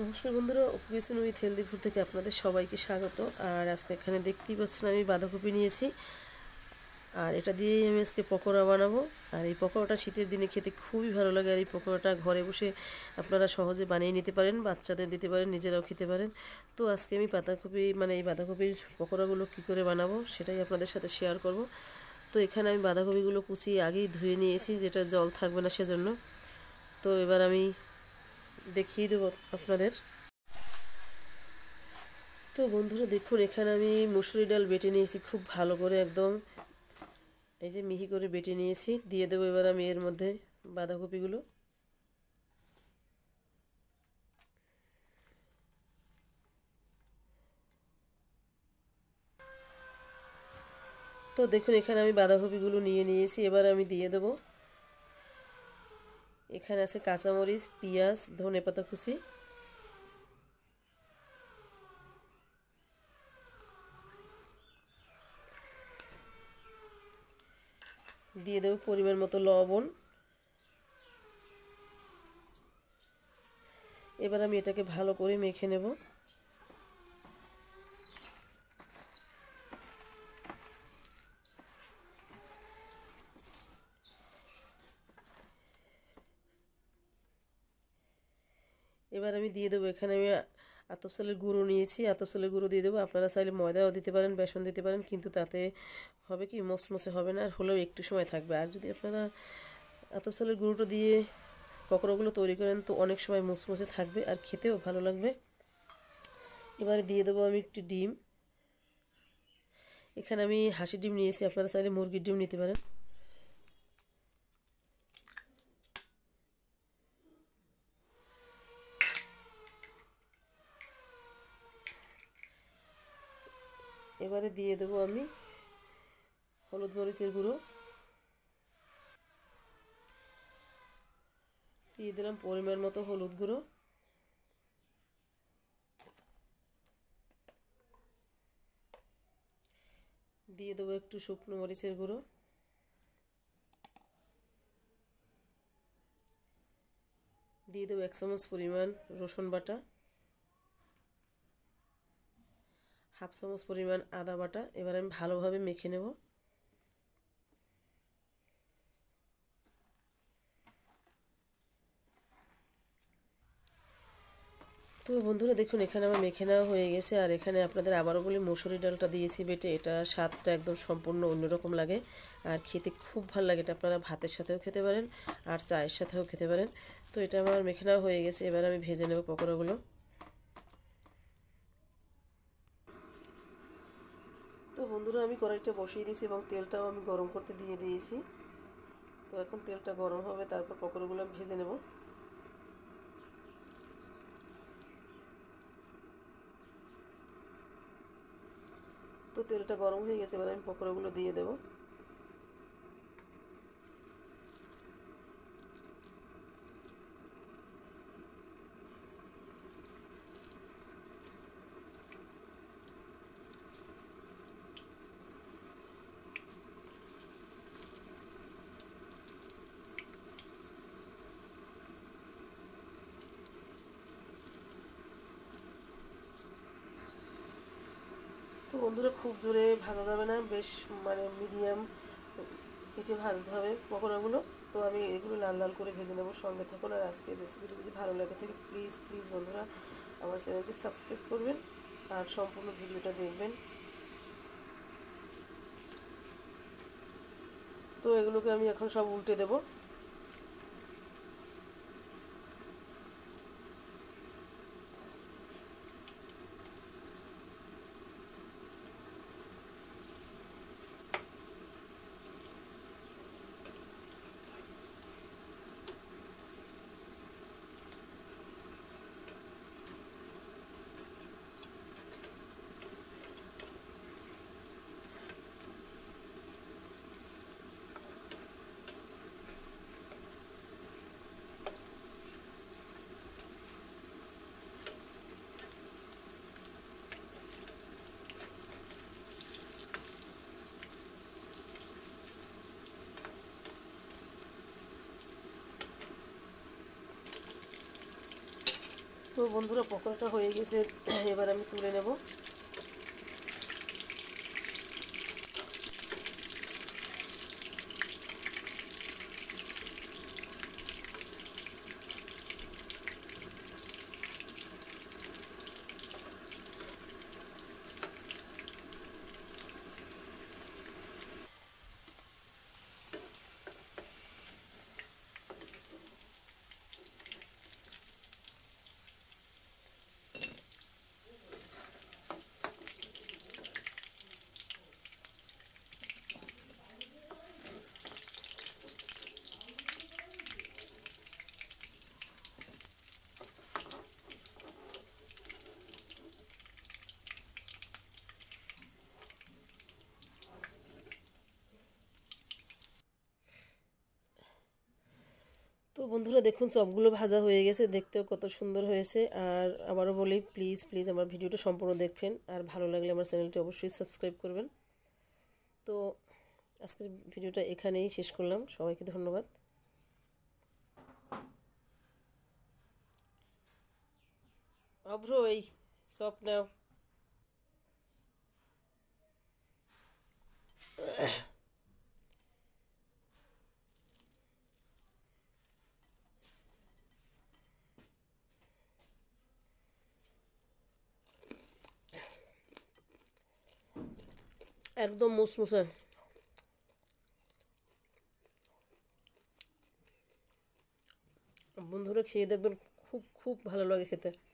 নমস্কার বন্ধুরা অপুকেশন উইথ হেলদিপুর থেকে আপনাদের সবাইকে স্বাগত আর আজকে এখানে দেখতেই পাচ্ছেন আমি বাঁধাকপি নিয়েছি আর এটা দিয়েই আমি আজকে পকোড়া বানাবো আর এই পকোড়াটা শীতের দিনে খেতে খুবই ভালো লাগে আর এই পকোড়াটা ঘরে বসে আপনারা সহজে বানিয়ে নিতে পারেন বাচ্চাদের দিতে পারেন নিজেরাও খেতে পারেন তো আজকে আমি পাতাকপি মানে এই বাঁধাকপির পকোড়াগুলো কী করে বানাবো সেটাই আপনাদের সাথে শেয়ার করব তো এখানে আমি বাঁধাকপিগুলো কুচিয়ে আগেই ধুয়ে নিয়েছি যেটা জল থাকবে না সেজন্য তো এবার আমি দেখিয়ে দেবো আপনাদের তো বন্ধুরা দেখুন এখানে আমি মুসুরি ডাল বেটে নিয়েছি খুব ভালো করে একদম এই যে মিহি করে বেটে নিয়েছি দিয়ে দেবো এবার আমি এর মধ্যে বাঁধাকপিগুলো তো দেখুন এখানে আমি বাঁধাকপিগুলো নিয়ে নিয়েছি এবার আমি দিয়ে দেবো এখানে আছে কাঁচামরিচ পেঁয়াজ ধনে পাতা কুচি দিয়ে দেবো পরিমাণ মতো লবণ এবার আমি এটাকে ভালো করে মেখে নেবো এবার আমি দিয়ে দেবো এখানে আমি আতপসালের গুঁড়ো নিয়েছি আতপসালের গুঁড়ো দিয়ে দেবো আপনারা চাইলে ময়দাও দিতে পারেন বেসন দিতে পারেন কিন্তু তাতে হবে কি মসমসে হবে না আর হলেও একটু সময় থাকবে আর যদি আপনারা আতপসালের গুঁড়োটা দিয়ে পকোড়াগুলো তৈরি করেন তো অনেক সময় মুসমুসে থাকবে আর খেতেও ভালো লাগবে এবারে দিয়ে দেবো আমি একটি ডিম এখানে আমি হাসি ডিম নিয়েছি আপনারা চাইলে মুরগির ডিম নিতে পারেন এবারে দিয়ে দেবো আমি হলুদ মরিচের গুঁড়ো দিয়ে দিলাম পরিমাণ মতো হলুদ গুঁড়ো দিয়ে দেবো একটু শুকনো মরিচের গুঁড়ো দিয়ে দেবো এক চামচ পরিমাণ রসুন বাটা হাফ চামচ পরিমাণ আদা বাটা এবার আমি ভালোভাবে মেখে নেব তো বন্ধুরা দেখুন এখানে আমার মেখে নেওয়া হয়ে গেছে আর এখানে আপনাদের আবারও বলি মুসুরি ডালটা দিয়েছি বেটে এটা স্বাদটা একদম সম্পূর্ণ অন্যরকম লাগে আর খেতে খুব ভালো লাগে এটা আপনারা ভাতের সাথেও খেতে পারেন আর চায়ের সাথেও খেতে পারেন তো এটা আমার মেখে নেওয়া হয়ে গেছে এবার আমি ভেজে নেব পকোড়াগুলো বন্ধুরা আমি কড়াইটা বসিয়ে দিয়েছি এবং তেলটাও আমি গরম করতে দিয়ে দিয়েছি তো এখন তেলটা গরম হবে তারপর পকোড়াগুলো আমি ভেজে নেব তো তেলটা গরম হয়ে গেছে এবার আমি পকোড়াগুলো দিয়ে দেবো বন্ধুরা খুব জোরে ভাজা যাবে না বেশ মানে মিডিয়াম হিটে ভাজতে হবে পকোড়াগুলো তো আমি এগুলো লাল লাল করে ভেজে নেবো সঙ্গে থাকুন আর আজকে রেসিপিটা যদি ভালো লাগে থাকে প্লিজ প্লিজ বন্ধুরা আমার চ্যানেলটি সাবস্ক্রাইব করবেন আর সম্পূর্ণ ভিডিওটা দেখবেন তো এগুলোকে আমি এখন সব উল্টে দেবো তো বন্ধুরা পকোড়াটা হয়ে গেছে এবার আমি তুলে নেব বন্ধুরা দেখুন চপগুলো ভাজা হয়ে গেছে দেখতেও কত সুন্দর হয়েছে আর আবারও বলি প্লিজ প্লিজ আমার ভিডিওটা সম্পূর্ণ দেখবেন আর ভালো লাগলে আমার চ্যানেলটি অবশ্যই সাবস্ক্রাইব করবেন তো আজকের ভিডিওটা এখানেই শেষ করলাম সবাইকে ধন্যবাদ অভ্র এই সপ নাও একদম মুসমুসে বন্ধুরা খেয়ে দেখবেন খুব খুব ভালো লাগে খেতে